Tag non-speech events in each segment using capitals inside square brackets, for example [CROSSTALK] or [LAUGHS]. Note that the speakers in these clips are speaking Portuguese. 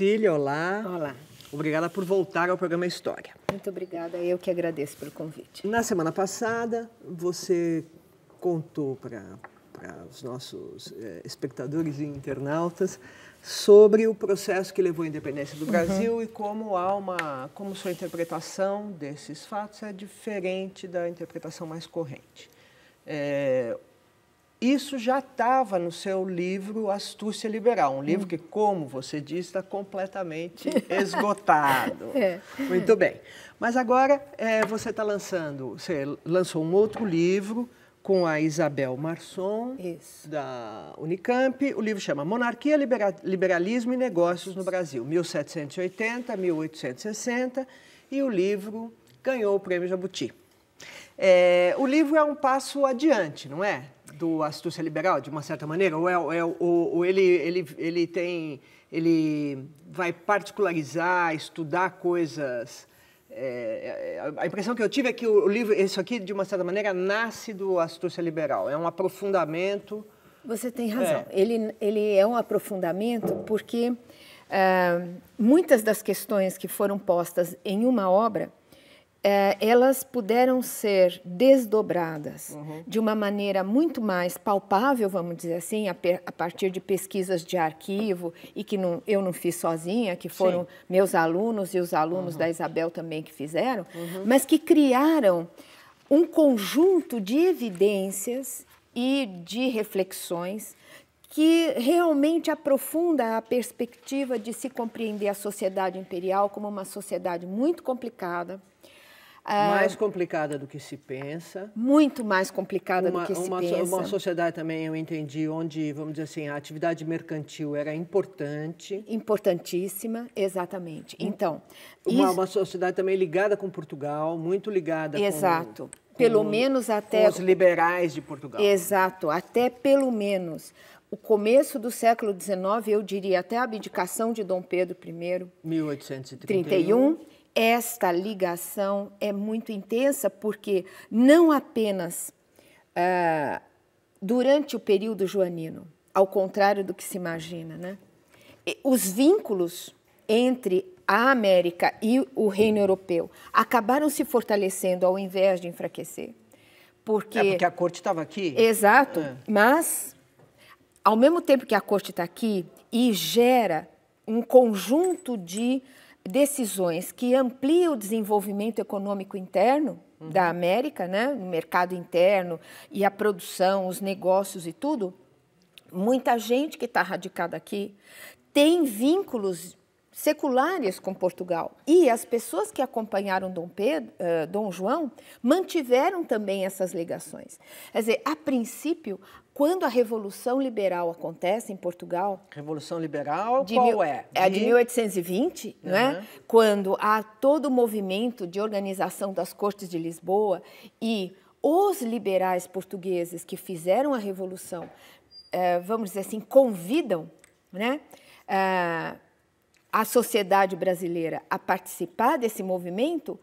Cecília, olá. Olá. Obrigada por voltar ao programa História. Muito obrigada, eu que agradeço pelo convite. Na semana passada, você contou para os nossos é, espectadores e internautas sobre o processo que levou à independência do uhum. Brasil uhum. e como há uma como sua interpretação desses fatos é diferente da interpretação mais corrente. É, isso já estava no seu livro Astúcia Liberal, um livro hum. que, como você diz, está completamente [LAUGHS] esgotado. é. Muito bem. Mas agora é, você está lançando, você lançou um outro livro com a Isabel Marçon, Isso. da Unicamp. O livro chama Monarquia, Libera Liberalismo e Negócios no Brasil, 1780, 1860. E o livro ganhou o prêmio Jabuti. É, o livro é um passo adiante, não é? do Astúcia Liberal, de uma certa maneira? Ou, é, é, ou, ou ele, ele, ele tem. ele vai particularizar, estudar coisas. É, é a impressão que eu tive é que o livro, isso aqui, de uma certa maneira, nasce do Astúcia Liberal. É um aprofundamento. Você tem razão. É. Ele, ele é um aprofundamento porque ah, muitas das questões que foram postas em uma obra é, elas puderam ser desdobradas uhum. de uma maneira muito mais palpável, vamos dizer assim, a, a partir de pesquisas de arquivo e que não, eu não fiz sozinha, que foram Sim. meus alunos e os alunos uhum. da Isabel também que fizeram, uhum. mas que criaram um conjunto de evidências e de reflexões que realmente aprofunda a perspectiva de se compreender a sociedade imperial como uma sociedade muito complicada, mais complicada do que se pensa. Muito mais complicada uma, do que se pensa. Uma sociedade também, eu entendi, onde, vamos dizer assim, a atividade mercantil era importante. Importantíssima, exatamente. Hum. Então. Uma, isso... uma sociedade também ligada com Portugal, muito ligada Exato. Com, pelo com, menos até. os liberais de Portugal. Exato, até pelo menos o começo do século XIX, eu diria até a abdicação de Dom Pedro I. 1831. 31, esta ligação é muito intensa porque não apenas ah, durante o período joanino, ao contrário do que se imagina, né? os vínculos entre a América e o reino europeu acabaram se fortalecendo ao invés de enfraquecer. Porque, é porque a corte estava aqui. Exato, é. mas ao mesmo tempo que a corte está aqui e gera um conjunto de decisões que ampliam o desenvolvimento econômico interno uhum. da América, né, no mercado interno e a produção, os negócios e tudo, muita gente que está radicada aqui tem vínculos seculares com Portugal. E as pessoas que acompanharam Dom, Pedro, uh, Dom João mantiveram também essas ligações. Quer dizer, a princípio, quando a Revolução Liberal acontece em Portugal. Revolução Liberal de qual mil, é? É de 1820, uhum. né? quando há todo o movimento de organização das Cortes de Lisboa e os liberais portugueses que fizeram a Revolução, uh, vamos dizer assim, convidam né? Uh, a sociedade brasileira a participar desse movimento,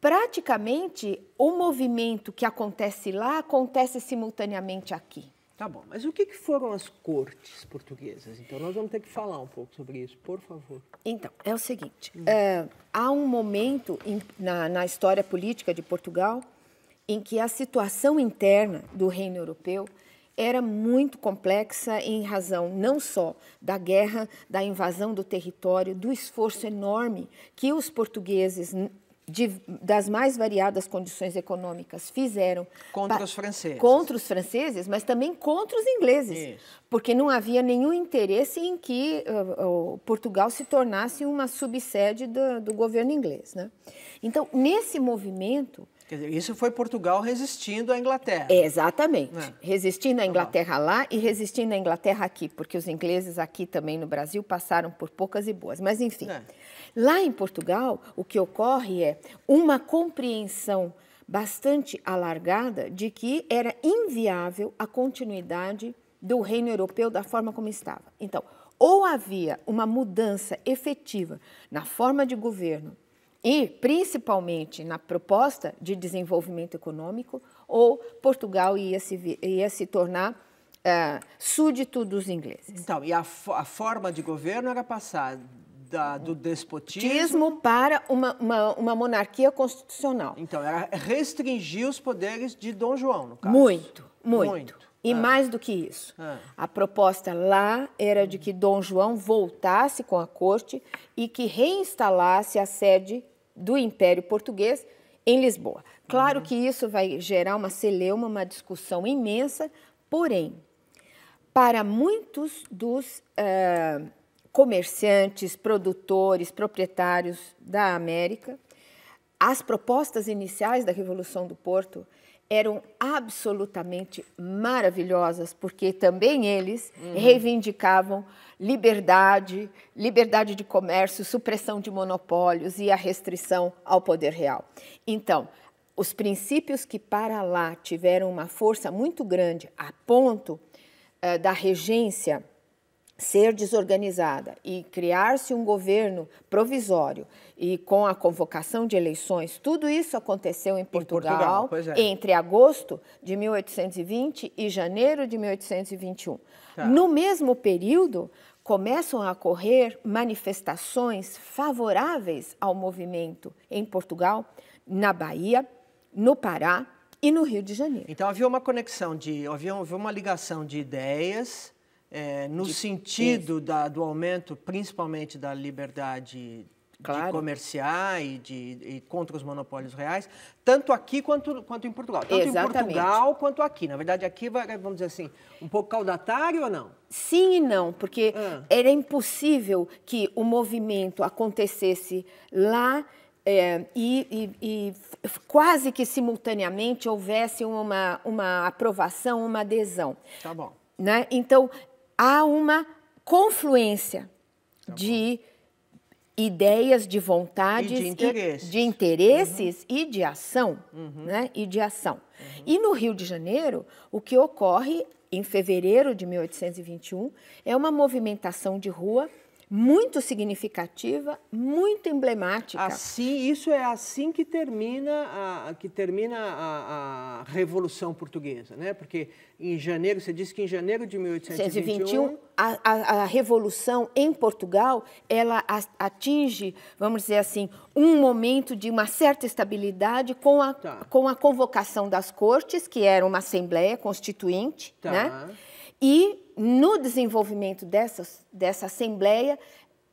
praticamente o movimento que acontece lá acontece simultaneamente aqui. Tá bom, mas o que, foram as cortes portuguesas? Então, nós vamos ter que falar um pouco sobre isso, por favor. Então, é o seguinte: hum. é, há um momento em, na, na história política de Portugal em que a situação interna do reino europeu era muito complexa em razão não só da guerra, da invasão do território, do esforço enorme que os portugueses de, das mais variadas condições econômicas fizeram contra os franceses, contra os franceses, mas também contra os ingleses, Isso. porque não havia nenhum interesse em que uh, uh, Portugal se tornasse uma subsede do, do governo inglês, né? Então, nesse movimento Quer dizer, isso foi Portugal resistindo à Inglaterra. É, exatamente. Né? Resistindo à tá Inglaterra lá e resistindo à Inglaterra aqui, porque os ingleses aqui também no Brasil passaram por poucas e boas. Mas, enfim, é. lá em Portugal, o que ocorre é uma compreensão bastante alargada de que era inviável a continuidade do reino europeu da forma como estava. Então, ou havia uma mudança efetiva na forma de governo e principalmente na proposta de desenvolvimento econômico, ou Portugal ia se, ia se tornar é, súdito dos ingleses. Então, e a, a forma de governo era passar da, do despotismo. para uma, uma, uma, monarquia constitucional. Então, era restringir os poderes de Dom João, no caso. Muito, muito. muito. E ah. mais do que isso, ah. a proposta lá era de que Dom João voltasse com a corte e que reinstalasse a sede do Império Português em Lisboa. Claro uhum. que isso vai gerar uma celeuma, uma discussão imensa, porém, para muitos dos uh, comerciantes, produtores, proprietários da América, as propostas iniciais da Revolução do Porto eram absolutamente maravilhosas, porque também eles uhum. reivindicavam liberdade, liberdade de comércio, supressão de monopólios e a restrição ao poder real. Então, os princípios que para lá tiveram uma força muito grande, a ponto eh, da regência ser desorganizada e criar-se um governo provisório e com a convocação de eleições, tudo isso aconteceu em Portugal, em Portugal é. entre agosto de 1820 e janeiro de 1821. Tá. No mesmo período, começam a ocorrer manifestações favoráveis ao movimento em Portugal, na Bahia, no Pará e no Rio de Janeiro. Então havia uma conexão de, havia, havia uma ligação de ideias é, no de, sentido da, do aumento, principalmente da liberdade claro. de comerciar e, de, e contra os monopólios reais, tanto aqui quanto, quanto em Portugal. Tanto Exatamente. em Portugal quanto aqui. Na verdade, aqui, vai, vamos dizer assim, um pouco caudatário ou não? Sim e não, porque ah. era impossível que o movimento acontecesse lá é, e, e, e, quase que simultaneamente houvesse uma, uma aprovação, uma adesão. Tá bom. Né? Então, há uma confluência tá de... Bom ideias de vontades, e de interesses, e de, interesses uhum. e de ação, uhum. né? E de ação. Uhum. E no Rio de Janeiro, o que ocorre em fevereiro de 1821 é uma movimentação de rua muito significativa, muito emblemática. Assim, isso é assim que termina a, que termina a, a Revolução Portuguesa, né? Porque em janeiro, você disse que em janeiro de 1821 a, a, a revolução em Portugal ela atinge, vamos dizer assim, um momento de uma certa estabilidade com a, tá. com a convocação das cortes, que era uma assembleia constituinte, tá. né? E no desenvolvimento dessa dessa Assembleia,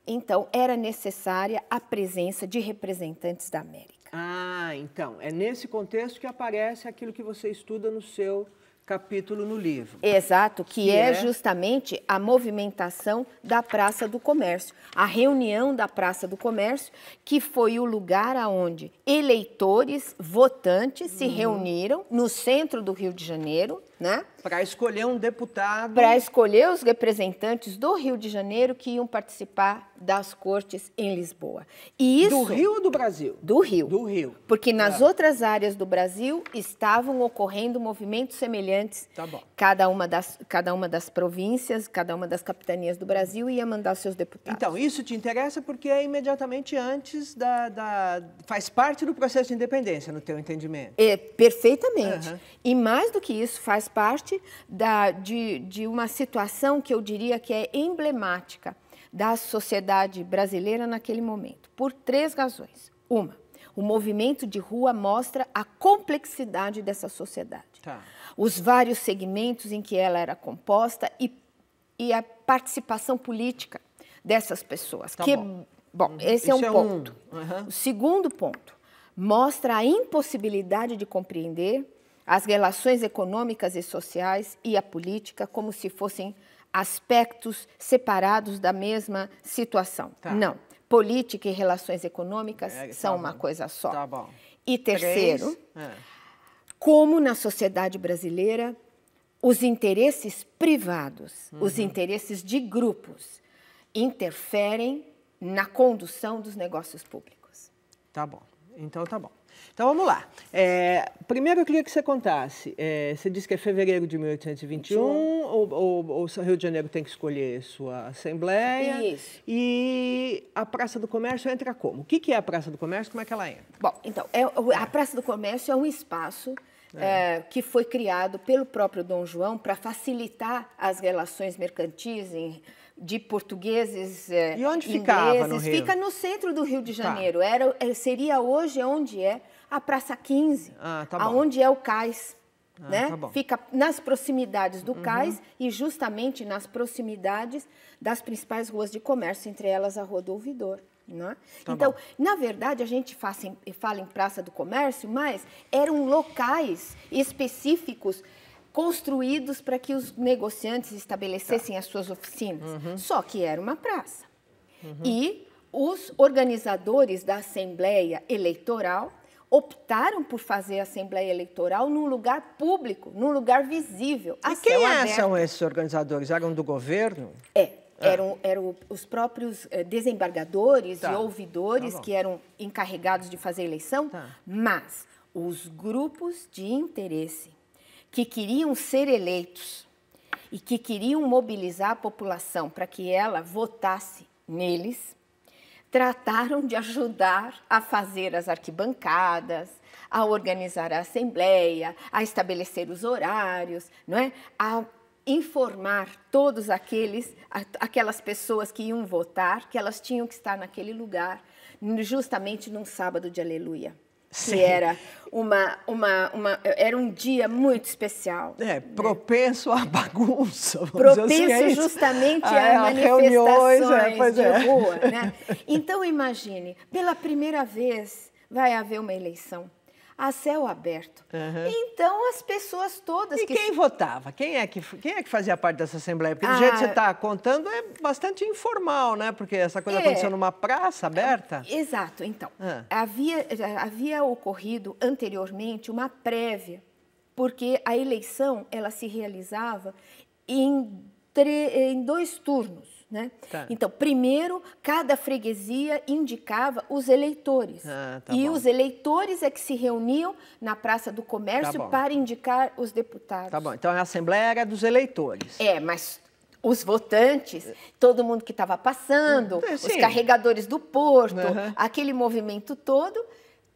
então, era necessária a presença de representantes da América. Ah, então, é nesse contexto que aparece aquilo que você estuda no seu capítulo no livro. Exato, que, que é, é, justamente a movimentação da Praça do Comércio, a reunião da Praça do Comércio, que foi o lugar aonde eleitores, votantes, uhum. se reuniram no centro do Rio de Janeiro né? Para escolher um deputado. Para escolher os representantes do Rio de Janeiro que iam participar das cortes em Lisboa. E isso, do Rio ou do Brasil? Do Rio. Do Rio. Porque nas é. outras áreas do Brasil estavam ocorrendo movimentos semelhantes. Tá bom. Cada uma, das, cada uma das províncias, cada uma das capitanias do Brasil ia mandar seus deputados. Então, isso te interessa porque é imediatamente antes da. da faz parte do processo de independência, no teu entendimento. É, perfeitamente. Uhum. E mais do que isso, faz parte da, de, de uma situação que eu diria que é emblemática da sociedade brasileira naquele momento, por três razões. Uma, o movimento de rua mostra a complexidade dessa sociedade. Tá. Os vários segmentos em que ela era composta e, e a participação política dessas pessoas. Tá que, bom. bom. Uhum. esse Isso é um é ponto. Um. Uhum. O segundo ponto mostra a impossibilidade de compreender as relações econômicas e sociais e a política como se fossem aspectos separados da mesma situação. Tá. Não. Política e relações econômicas é, tá são tá uma bom. coisa só. Tá bom. E terceiro, é. como na sociedade brasileira os interesses privados, uhum. os interesses de grupos interferem na condução dos negócios públicos. Tá bom. Então tá bom. Então vamos lá. É, primeiro eu queria que você contasse. É, você disse que é fevereiro de 1821, ou, ou, ou Rio de Janeiro tem que escolher sua Assembleia. Isso. E a Praça do Comércio entra como? O que, que é a Praça do Comércio? Como é que ela entra? Bom, então, é, a Praça do Comércio é um espaço é. é. que foi criado pelo próprio Dom João para facilitar as relações mercantis em, de portugueses é, e onde ficava ingleses, no Rio? fica no centro do Rio de tá. Janeiro tá. era é, seria hoje onde é a Praça 15 ah, tá aonde é o cais ah, né? tá Fica nas proximidades do uhum. cais e justamente nas proximidades das principais ruas de comércio, entre elas a Rua do Ouvidor. Né? Tá então, bom. na verdade, a gente faz fala em Praça do Comércio, mas eram locais específicos construídos para que os negociantes estabelecessem tá. as suas oficinas. Uhum. Só que era uma praça. Uhum. E os organizadores da Assembleia Eleitoral optaram por fazer a Assembleia Eleitoral num lugar público, num lugar visível. E quem é, são esses organizadores? Eram do governo? É, é. Eram, eram os próprios eh, desembargadores tá. e ouvidores tá que eram encarregados de fazer a eleição, tá. mas os grupos de interesse que queriam ser eleitos e que queriam mobilizar a população para que ela votasse neles, trataram de ajudar a fazer as arquibancadas, a organizar a assembleia, a estabelecer os horários, não é? A informar todos aqueles, aquelas pessoas que iam votar, que elas tinham que estar naquele lugar, justamente num sábado de aleluia. Sim. Que era uma, uma, uma, era um dia muito especial. É, né? propenso à né? bagunça. Assim, propenso assim, justamente ah, a, é, a manifestações reuniões, é, de é. rua. Né? [LAUGHS] Então imagine, pela primeira vez vai haver uma eleição a céu aberto. Uhum. Então as pessoas todas. E que... quem votava? Quem é que quem é que fazia parte dessa assembleia? Porque ah, do jeito que você está contando é bastante informal, né? Porque essa coisa é... aconteceu numa praça aberta. Exato. Então ah. havia havia ocorrido anteriormente uma prévia, porque a eleição ela se realizava em, tre... em dois turnos. Né? Tá. Então, primeiro, cada freguesia indicava os eleitores. Ah, tá e bom. os eleitores é que se reuniam na Praça do Comércio tá para indicar os deputados. Tá bom. Então, a Assembleia era dos eleitores. É, mas os votantes, todo mundo que estava passando, hum, é, os carregadores do porto, uhum. aquele movimento todo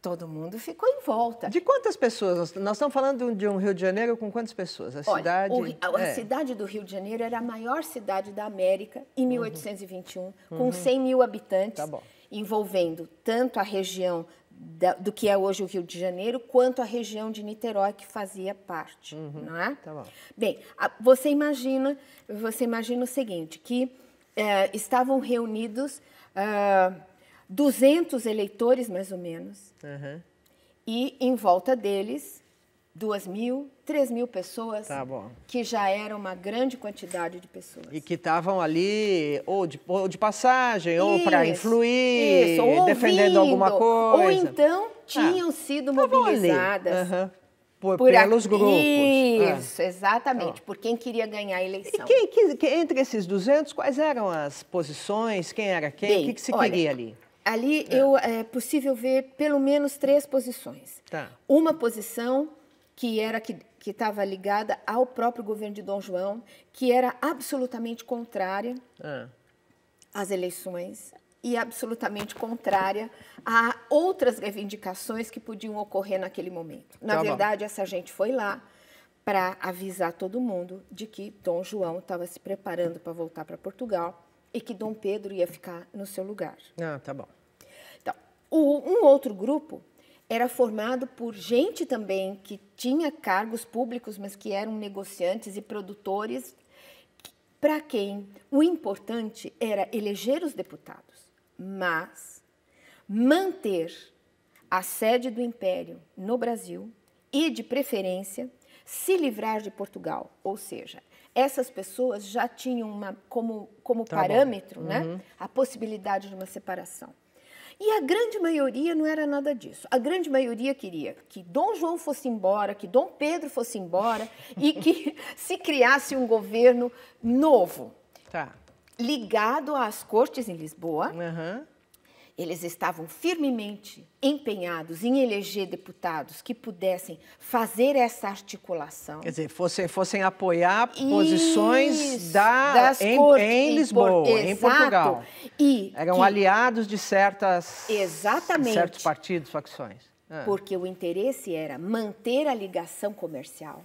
Todo mundo ficou em volta. De quantas pessoas? Nós estamos falando de um Rio de Janeiro com quantas pessoas? A Olha, cidade. O, a, é. cidade do Rio de Janeiro era a maior cidade da América em uhum. 1821, com 100 uhum. mil habitantes, tá envolvendo tanto a região da, do que é hoje o Rio de Janeiro, quanto a região de Niterói que fazia parte, uhum. não é? Tá bom. Bem, a, você imagina, você imagina o seguinte, que eh, estavam reunidos Uh, 200 eleitores, mais ou menos. Uhum. E em volta deles, 2 mil, 3 mil pessoas, tá que já era uma grande quantidade de pessoas. E que estavam ali ou de, ou de passagem, isso, ou para influir, isso, ou defendendo alguma coisa. Ou então ah, tinham ah, sido tá mobilizadas. Por, por, pelos aqui, grupos. Isso, ah. exatamente, ah. por quem queria ganhar a eleição. E quem, que, entre esses 200, quais eram as posições, quem era quem, o que, que se olha, queria ali? Ali é. eu é possível ver pelo menos três posições. Tá. Uma posição que era que que estava ligada ao próprio governo de Dom João, que era absolutamente contrária é. às eleições e absolutamente contrária a outras reivindicações que podiam ocorrer naquele momento. Na tá verdade, bom. essa gente foi lá para avisar todo mundo de que Dom João estava se preparando para voltar para Portugal e que Dom Pedro ia ficar no seu lugar. Ah, tá bom. Então, um outro grupo era formado por gente também que tinha cargos públicos, mas que eram negociantes e produtores, para quem o importante era eleger os deputados, mas manter a sede do império no Brasil e, de preferência, se livrar de Portugal, ou seja, essas pessoas já tinham uma, como, como tá parâmetro né, uhum. né, a possibilidade de uma separação. E a grande maioria não era nada disso. A grande maioria queria que Dom João fosse embora, que Dom Pedro fosse embora [LAUGHS] e que se criasse um governo novo. Tá. Ligado às cortes em Lisboa, uhum. Eles estavam firmemente empenhados em eleger deputados que pudessem fazer essa articulação. Quer dizer, fossem, fossem apoiar Isso, posições da, das em, em Lisboa, em, em Portugal. E Eram que, aliados de certas, exatamente, certos partidos, facções. Ah. Porque o interesse era manter a ligação comercial,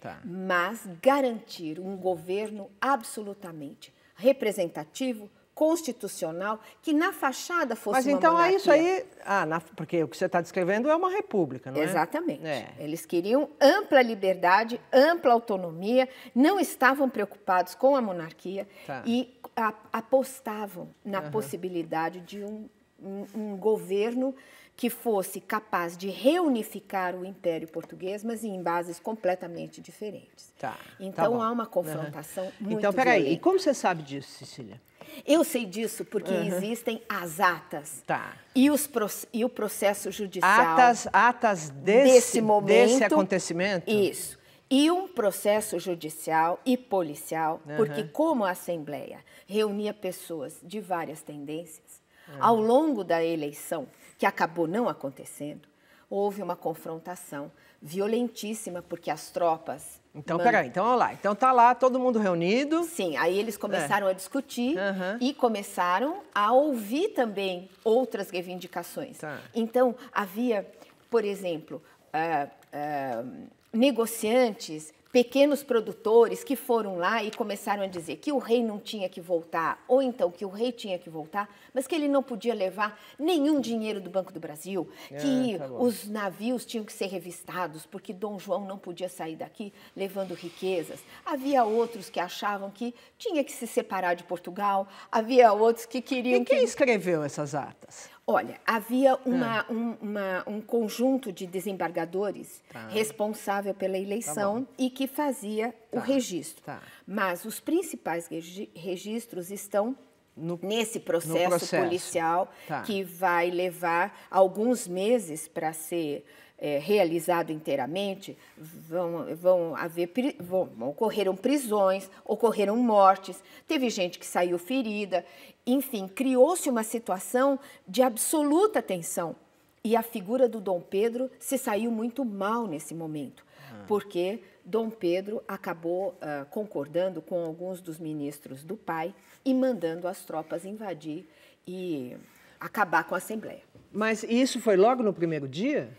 tá. mas garantir um governo absolutamente representativo, constitucional que na fachada fosse Mas então é isso aí, ah, na, porque o que você está descrevendo é uma república, não é? Exatamente. É. Eles queriam ampla liberdade, ampla autonomia, não estavam preocupados com a monarquia tá. e a, apostavam na uhum. possibilidade de um, um, um governo que fosse capaz de reunificar o Império Português, mas em bases completamente diferentes. Tá, tá então tá há uma confrontação uhum. muito Então, peraí, violenta. e como você sabe disso, Cecília? Eu sei disso porque uhum. existem as atas tá. e, os, e o processo judicial. Atas, atas desse, desse momento. Desse acontecimento? Isso. E um processo judicial e policial, uhum. porque como a Assembleia reunia pessoas de várias tendências, uhum. ao longo da eleição que acabou não acontecendo, houve uma confrontação violentíssima, porque as tropas. Então, man... peraí, então olha lá. Então tá lá todo mundo reunido. Sim, aí eles começaram é. a discutir uhum. e começaram a ouvir também outras reivindicações. Tá. Então, havia, por exemplo, uh, uh, negociantes pequenos produtores que foram lá e começaram a dizer que o rei não tinha que voltar, ou então que o rei tinha que voltar, mas que ele não podia levar nenhum dinheiro do Banco do Brasil, é, que tá os navios tinham que ser revistados, porque Dom João não podia sair daqui levando riquezas. Havia outros que achavam que tinha que se separar de Portugal, havia outros que queriam. E quem que... escreveu essas atas? Olha, havia uma, ah. um, uma, um, conjunto de desembargadores tá. responsável pela tá eleição tá e que fazia tá. o registro. Tá. Mas os principais registros estão no, nesse processo, processo. policial tá. que vai levar alguns meses para ser é, realizado inteiramente, vão, vão, haver, vão, ocorreram prisões, ocorreram mortes, teve gente que saiu ferida, enfim, criou-se uma situação de absoluta tensão. E a figura do Dom Pedro se saiu muito mal nesse momento, ah. porque Dom Pedro acabou uh, concordando com alguns dos ministros do pai e mandando as tropas invadir e acabar com a Assembleia. Mas isso foi logo no primeiro dia?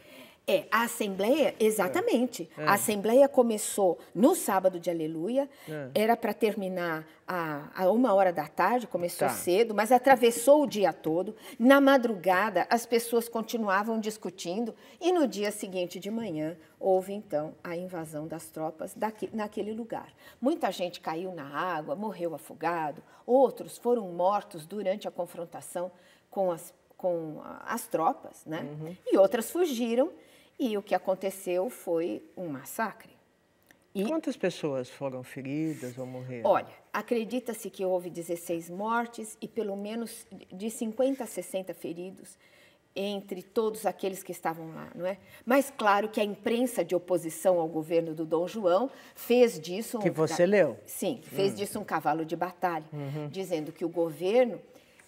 É, a Assembleia, é. exatamente. É. A Assembleia começou no sábado de Aleluia, é. era para terminar a, a, uma hora da tarde, começou tá. cedo, mas atravessou o dia todo. Na madrugada, as pessoas continuavam discutindo e no dia seguinte de manhã houve então a invasão das tropas daqui, naquele lugar. Muita gente caiu na água, morreu afogado, outros foram mortos durante a confrontação com as com as tropas, né? Uhum. E outras fugiram e o que aconteceu foi um massacre. E... Quantas pessoas foram feridas ou morreram? Olha, acredita-se que houve 16 mortes e pelo menos de 50 a 60 feridos entre todos aqueles que estavam lá, não é? Mas claro que a imprensa de oposição ao governo do Dom João fez disso um... que você leu? Sim, fez hum. disso um cavalo de batalha, uhum. dizendo que o governo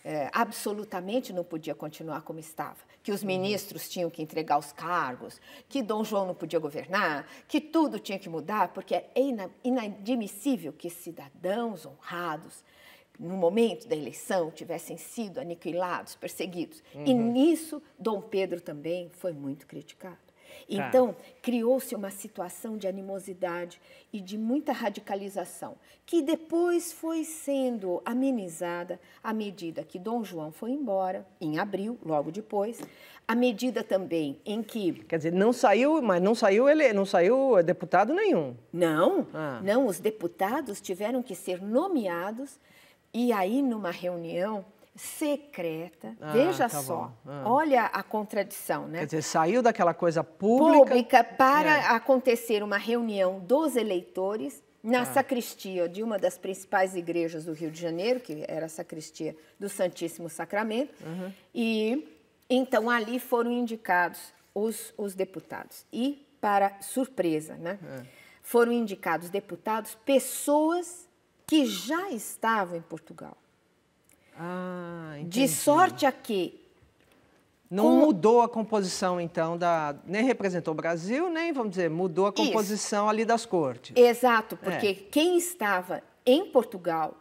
é, absolutamente não podia continuar como estava, que os uhum. ministros tinham que entregar os cargos, que Dom João não podia governar, que tudo tinha que mudar, porque é inadmissível que cidadãos honrados, no momento da eleição, tivessem sido aniquilados, perseguidos. Uhum. E nisso, Dom Pedro também foi muito criticado. Tá. Então, tá. criou-se uma situação de animosidade e de muita radicalização, que depois foi sendo amenizada à medida que Dom João foi embora, em abril, logo depois, à medida também em que. Quer dizer, não saiu, mas não saiu ele, não saiu deputado nenhum. Não, ah. não, os deputados tiveram que ser nomeados, e aí, numa reunião secreta. Ah, Veja tá só, ah. olha a contradição, né? Quer dizer, saiu daquela coisa pública. Pública para é. acontecer uma reunião dos eleitores na ah. sacristia de uma das principais igrejas do Rio de Janeiro, que era a sacristia do Santíssimo Sacramento. Uhum. E então ali foram indicados os, os deputados. E, para surpresa, né? É. Foram indicados deputados, pessoas que já estavam em Portugal ah, de sorte a que. Não mudou a composição, então, da... nem representou o Brasil, nem, vamos dizer, mudou a composição Isso. ali das cortes. Exato, porque é. quem estava em Portugal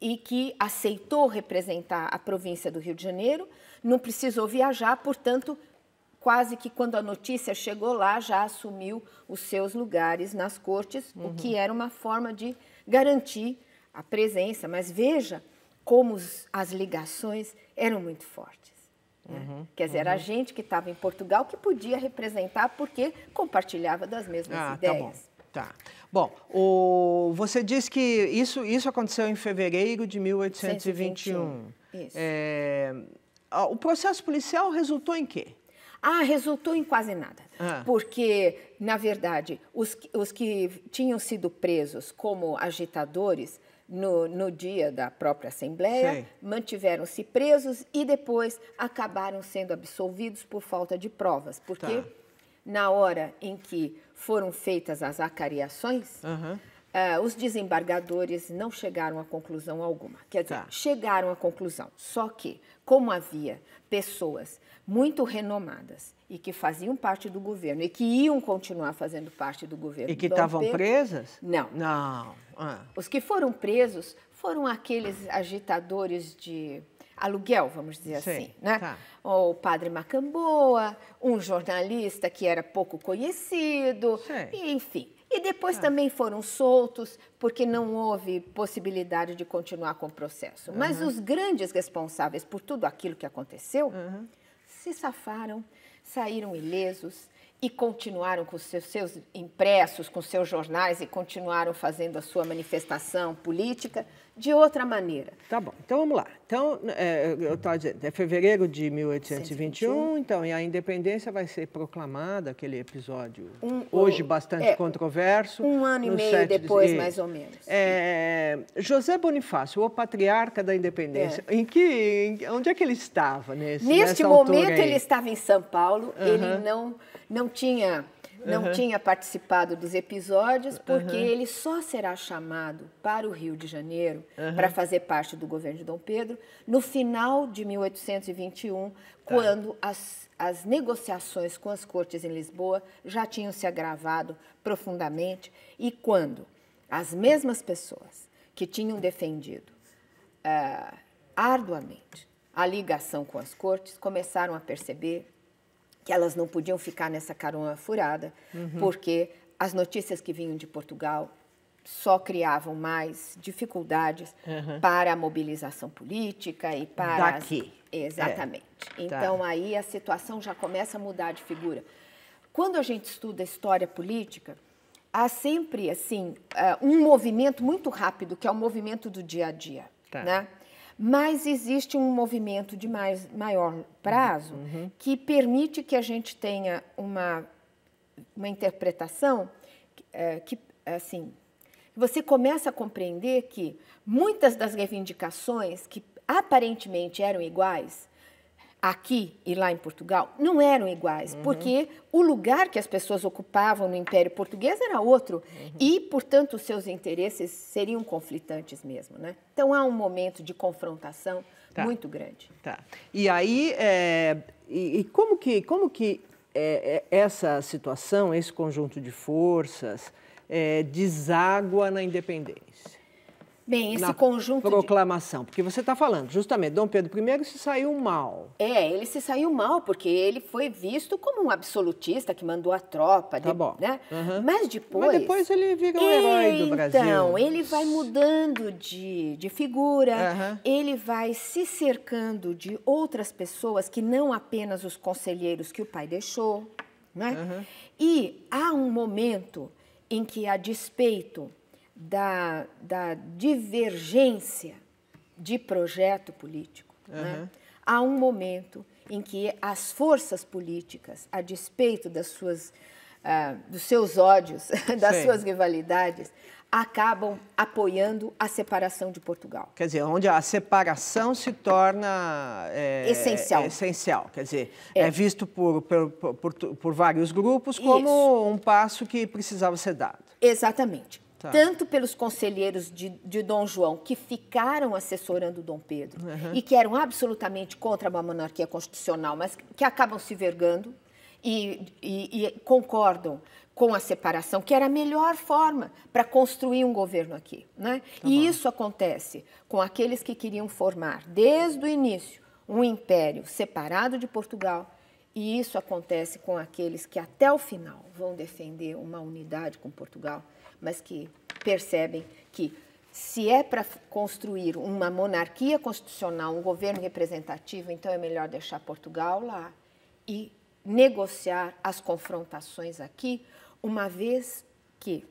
e que aceitou representar a província do Rio de Janeiro não precisou viajar, portanto, quase que quando a notícia chegou lá, já assumiu os seus lugares nas cortes, uhum. o que uhum. era uma forma de garantir a presença. Mas veja como os, as ligações eram muito fortes. Né? Uhum, Quer dizer, uhum. era a gente que estava em Portugal que podia representar porque compartilhava das mesmas ah, ideias. Tá bom. Tá. bom o, você diz que isso, isso aconteceu em fevereiro de 1821. Isso. É, o processo policial resultou em quê? Ah, resultou em quase nada. Ah. Porque, na verdade, os, os que tinham sido presos como agitadores no, no dia da própria Assembleia, mantiveram-se presos e depois acabaram sendo absolvidos por falta de provas. Porque tá. na hora em que foram feitas as acariações, uhum. uh, os desembargadores não chegaram a conclusão alguma. Quer dizer, tá. chegaram à conclusão. Só que, como havia pessoas muito renomadas e que faziam parte do governo e que iam continuar fazendo parte do governo. E que estavam Pedro... presas? Não. Não. Ah. Os que foram presos foram aqueles agitadores de aluguel, vamos dizer Sim, assim, né? Tá. O padre Macamboa, um jornalista que era pouco conhecido, enfim. E depois é. também foram soltos porque não houve possibilidade de continuar com o processo. Uhum. Mas os grandes responsáveis por tudo aquilo que aconteceu uhum. se safaram saíram ilesos e continuaram com seus, seus impressos, com seus jornais e continuaram fazendo a sua manifestação política de outra maneira. Tá bom, então vamos lá. Então, é, eu estava dizendo, é fevereiro de 1821, 121. então, e a independência vai ser proclamada, aquele episódio um, hoje bastante é, controverso. Um ano e meio depois, de... mais ou menos. É, José Bonifácio, o patriarca da independência, é. em que, em, onde é que ele estava nesse momento? Neste momento, ele estava em São Paulo, uhum. ele não, não tinha não uhum. tinha participado dos episódios, porque uhum. ele só será chamado para o Rio de Janeiro uhum. para fazer parte do governo de Dom Pedro no final de 1821, tá. quando as, as negociações com as cortes em Lisboa já tinham se agravado profundamente e quando as mesmas pessoas que tinham defendido uh, arduamente a ligação com as cortes começaram a perceber que elas não podiam ficar nessa carona furada, uhum. porque as notícias que vinham de Portugal só criavam mais dificuldades uhum. para a mobilização política e para. Daqui. É. Exatamente. É. Então tá. aí a situação já começa a mudar de figura. Quando a gente estuda história política, há sempre assim eh, um movimento muito rápido que é o movimento do dia a dia, tá. né? Mas existe um movimento de mais, maior prazo uhum. uhum. que permite que a gente tenha uma, uma interpretação é, que, assim, você começa a compreender que muitas das reivindicações que aparentemente eram iguais, aqui e lá em Portugal não eram iguais, uhum. porque o lugar que as pessoas ocupavam no Império Português era outro uhum. e, portanto, os seus interesses seriam conflitantes mesmo, né? Então há um momento de confrontação tá. muito grande. Tá. E aí, é, e, e, como que, como que é, é essa situação, esse conjunto de forças, é, deságua na independência? Bem, esse conjunto. Proclamação, de... porque você está falando, justamente, Dom Pedro I se saiu mal. É, ele se saiu mal, porque ele foi visto como um absolutista que mandou a tropa. Tá de... bom. Né? Uhum. Mas depois. Mas depois ele vira um herói do então, Brasil. Então, ele vai mudando de, de figura, uhum. ele vai se cercando de outras pessoas que não apenas os conselheiros que o pai deixou. Né? Uhum. E há um momento em que, a despeito da, da divergência de projeto político. Uhum. Né? Há um momento em que as forças políticas, a despeito das suas, uh, dos seus ódios, [LAUGHS] das Sim. suas rivalidades, acabam apoiando a separação de Portugal. Quer dizer, onde a separação se torna é, essencial. É essencial. Quer dizer, é, é visto por, por, por, por, vários grupos como Isso. um passo que precisava ser dado. Exatamente. Tá. Tanto pelos conselheiros de, de, Dom João, que ficaram assessorando Dom Pedro uhum. e que eram absolutamente contra uma monarquia constitucional, mas que acabam se vergando e, e, e concordam com a separação, que era a melhor forma para construir um governo aqui. Né? Tá e bom. isso acontece com aqueles que queriam formar, desde o início, um império separado de Portugal e isso acontece com aqueles que até o final vão defender uma unidade com Portugal mas que percebem que se é para construir uma monarquia constitucional, um governo representativo, então é melhor deixar Portugal lá e negociar as confrontações aqui, uma vez que,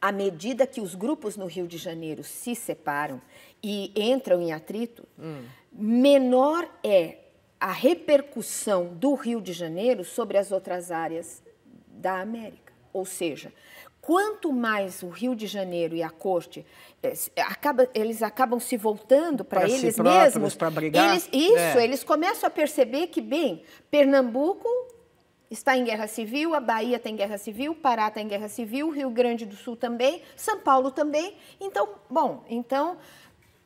à medida que os grupos no Rio de Janeiro se separam e entram em atrito, hum. menor é a repercussão do Rio de Janeiro sobre as outras áreas da América. Ou seja, quanto mais o Rio de Janeiro e a corte eh, eh, acaba, eles acabam se voltando para eles si mesmos para brigar eles, isso é. eles começam a perceber que bem Pernambuco está em guerra civil, a Bahia tem tá guerra civil, Pará tem tá guerra civil, Rio Grande do Sul também, São Paulo também. Então, bom, então,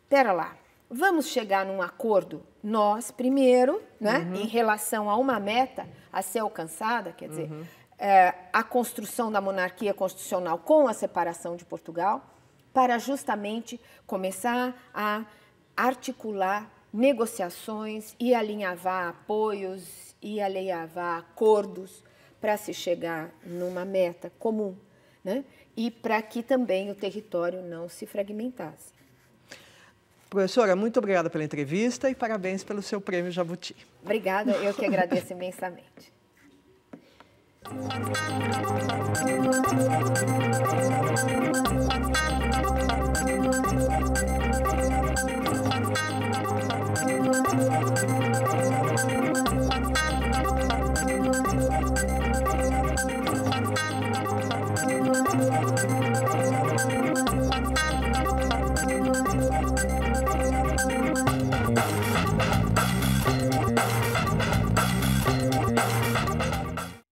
pera lá, vamos chegar num acordo nós primeiro, né, uhum. em relação a uma meta a ser alcançada, quer dizer, uhum é, a construção da monarquia constitucional com a separação de Portugal, para justamente começar a articular negociações e alinhavar apoios e alinhavar acordos para se chegar numa meta comum, né? E para que também o território não se fragmentasse. Professora, muito obrigada pela entrevista e parabéns pelo seu prêmio Jabuti. Obrigada, eu que agradeço [LAUGHS] imensamente. Thank you.